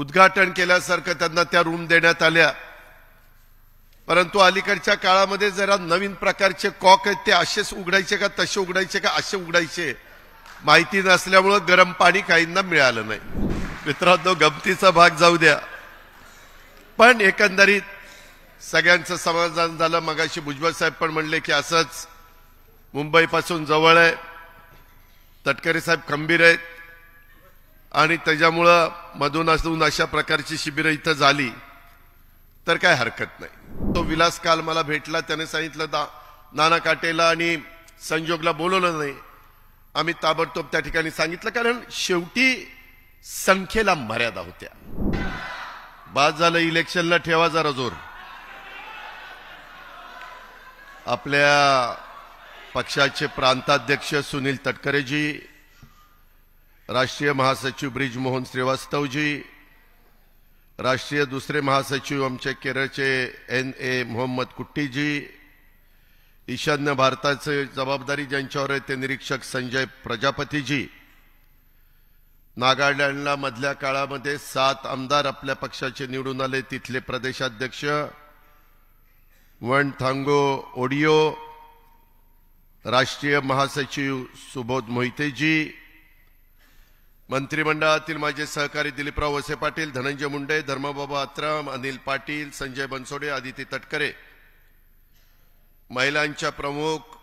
उद्घाटन केल्यासारखं त्यांना त्या रूम देण्यात आल्या परंतु अलीकडच्या काळामध्ये जरा नवीन प्रकारचे कॉक आहेत ते असेच उघडायचे का तसे उघडायचे का असे उघडायचे माहिती नसल्यामुळं गरम पाणी काहींना मिळालं नाही मित्रांनो गमतीचा भाग जाऊ द्या पण एकंदरीत सगळ्यांचं समाधान झालं मगाशी भुजबळ साहेब पण म्हणले की असंच मुंबईपासून जवळ आहे तटकरे साहेब खंबीर आहेत आणि त्याच्यामुळं मधून अशा प्रकारची शिबिरं इथं झाली तर काय हरकत नाही तो विलास काल मला भेटला त्याने सांगितलं दा नाना काटेला आणि संजोगला बोलवलं नाही आम्ही ताबडतोब त्या ठिकाणी सांगितलं कारण शेवटी संख्येला मर्यादा होत्या बाद झालं इलेक्शनला ठेवा जरा जोर आपल्या पक्षाचे प्रांताध्यक्ष सुनील तटकरेजी राष्ट्रीय महासचिव ब्रिजमोहन श्रीवास्तवजी राष्ट्रीय दुसरे महासचिव आमचे केरळचे एन ए मोहम्मद कुट्टीजी ईशान्य भारताचे जबाबदारी ज्यांच्यावर आहे ते निरीक्षक संजय प्रजापतीजी नागालँडला मधल्या काळामध्ये सात आमदार आपल्या पक्षाचे निवडून आले तिथले प्रदेशाध्यक्ष वन थांगो ओडिओ राष्ट्रीय महासचिव सुबोध मोहितेजी मंत्रिमंडळातील माझे सहकारी दिलीपराव वसे पाटील धनंजय मुंडे धर्मबाबा अत्राम अनिल पाटील संजय बनसोडे आदिती तटकरे महिलांच्या प्रमुख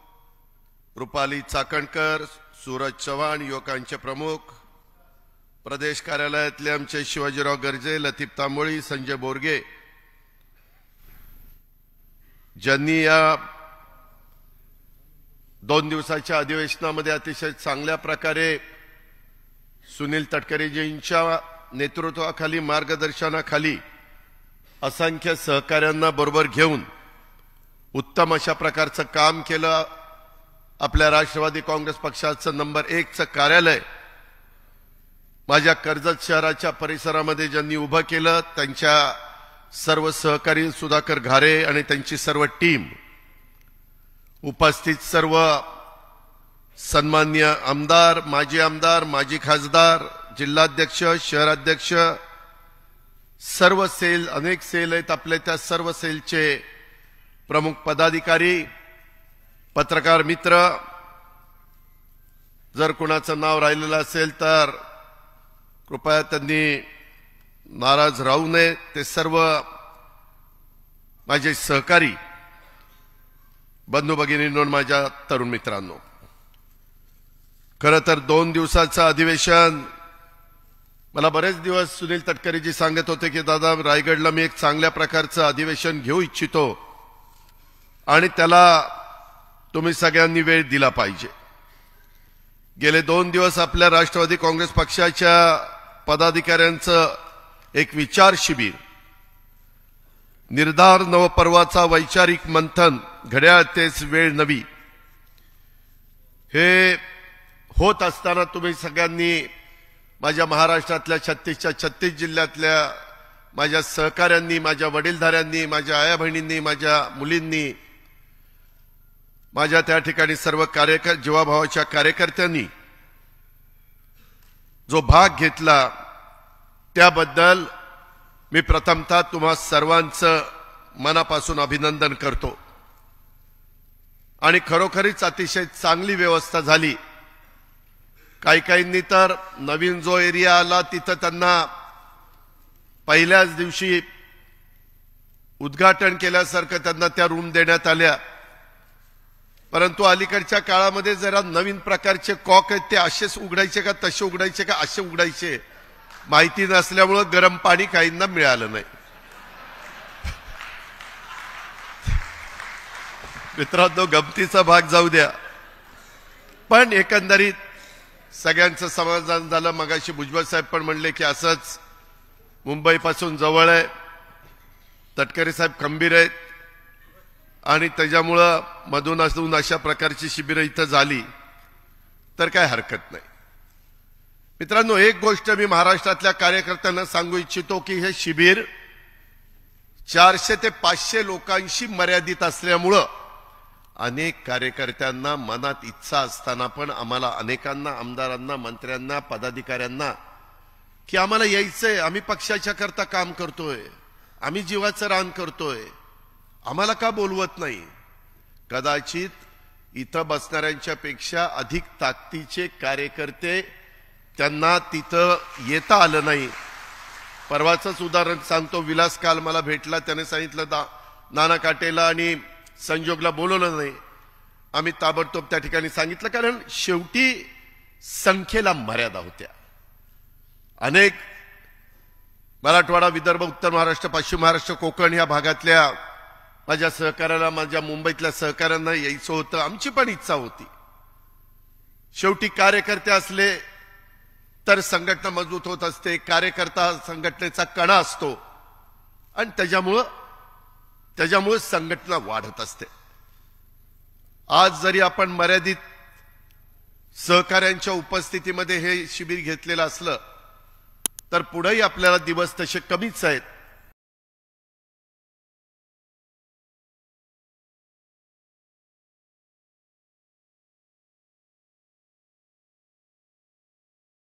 रुपाली चाकणकर सूरज चव्हाण युवकांचे प्रमुख प्रदेश कार्यालयातले आमचे शिवाजीराव गर्जे लतीप तांबोळी संजय बोरगे ज्यांनी या दोन दिवसाच्या अधिवेशनामध्ये अतिशय चांगल्या प्रकारे सुनील तटकरेजींच्या नेतृत्वाखाली मार्गदर्शनाखाली असंख्य सहकाऱ्यांना बरोबर घेऊन उत्तम अशा प्रकारचं काम केलं आपल्या राष्ट्रवादी काँग्रेस पक्षाचं नंबर एकचं कार्यालय माझ्या कर्जत शहराच्या परिसरामध्ये ज्यांनी उभं केलं त्यांच्या सर्व सहकारी सुधाकर घारे आणि त्यांची सर्व टीम उपस्थित सर्व सन्मान्य आमदार माजी आमदार माजी खासदार जिल्हाध्यक्ष शहराध्यक्ष सर्व सेल अनेक सेल आहेत आपले त्या सर्व सेलचे प्रमुख पदाधिकारी पत्रकार मित्र जर कोणाचं नाव राहिलेलं असेल तर कृपया त्यांनी नाराज राहू नये ते सर्व माझे सहकारी बंधू भगिनींनो माझ्या तरुण मित्रांनो खरं तर दोन दिवसाचं अधिवेशन मला बरेच दिवस सुनील तटकरेजी सांगत होते की दादा रायगडला मी एक चांगल्या प्रकारचं अधिवेशन घेऊ इच्छितो आणि त्याला तुम्ही सगळ्यांनी वेळ दिला पाहिजे गेले दोन दिवस आपल्या राष्ट्रवादी काँग्रेस पक्षाच्या पदाधिकाऱ्यांचं एक विचार शिबिर निर्धार नवपर्वाचा वैचारिक मंथन घड्याळ तेच वेळ नवी हे होत असताना तुम्ही सगळ्यांनी माझ्या महाराष्ट्रातल्या छत्तीसच्या छत्तीस जिल्ह्यातल्या माझ्या सहकाऱ्यांनी माझ्या वडीलधाऱ्यांनी माझ्या आया बहिणींनी माझ्या मुलींनी माझ्या त्या ठिकाणी सर्व कार्यकर जीवाभावाच्या कार्यकर्त्यांनी जो भाग घेतला त्याबद्दल मी प्रथमतः तुम्हा सर्वांचं मनापासून अभिनंदन करतो आणि खरोखरीच अतिशय चांगली व्यवस्था झाली काही काहींनी तर नवीन जो एरिया आला तिथं त्यांना पहिल्याच दिवशी उद्घाटन केल्यासारखं त्यांना त्या रूम देण्यात आल्या परंतु अलीकडच्या काळामध्ये जरा नवीन प्रकारचे कॉक आहेत ते असेच उघडायचे का तसे उघडायचे का असे उघडायचे माहिती नसल्यामुळं गरम पाणी काहींना मिळालं नाही मित्रांनो गमतीचा भाग जाऊ द्या पण एकंदरीत सगळ्यांचं समाधान झालं मगाशी भुजबळ साहेब पण म्हणले की असंच मुंबईपासून जवळ आहे तटकरे साहेब खंबीर आहेत आणि त्याच्यामुळं मधून असून अशा प्रकारची शिबिरं इथं झाली तर काय हरकत नाही मित्रांनो एक गोष्ट मी महाराष्ट्रातल्या कार्यकर्त्यांना सांगू इच्छितो की हे शिबिर चारशे ते पाचशे लोकांशी मर्यादित असल्यामुळं अनेक कार्यकर्त्यांना मनात इच्छा असताना पण आम्हाला अनेकांना आमदारांना मंत्र्यांना पदाधिकाऱ्यांना की आम्हाला यायचंय आम्ही पक्षाच्या करता काम करतोय आम्ही जीवाचं रान करतोय आम्हाला का बोलवत नाही कदाचित इथं बसणाऱ्यांच्या पेक्षा अधिक ताकदीचे कार्यकर्ते त्यांना तिथं येता आलं नाही परवाचंच उदाहरण सांगतो विलास काल मला भेटला त्याने सांगितलं नाना काटेला आणि संजोगला बोलवलं नाही आम्ही ताबडतोब त्या ठिकाणी सांगितलं कारण शेवटी संख्येला मर्यादा होत्या अनेक मराठवाडा विदर्भ उत्तर महाराष्ट्र पश्चिम महाराष्ट्र कोकण या भागातल्या माझ्या सहकाऱ्याला माझ्या मुंबईतल्या सहकाऱ्यांना यायचं होतं आमची पण इच्छा होती शेवटी कार्यकर्ते असले तर संघटना मजबूत होत असते कार्यकर्ता संघटनेचा कणा असतो आणि त्याच्यामुळं त्याच्यामुळे संघटना वाढत असते आज जरी आपण मर्यादित सहकाऱ्यांच्या उपस्थितीमध्ये हे शिबिर घेतलेलं असलं तर पुढेही आपल्याला दिवस तसे कमीच आहेत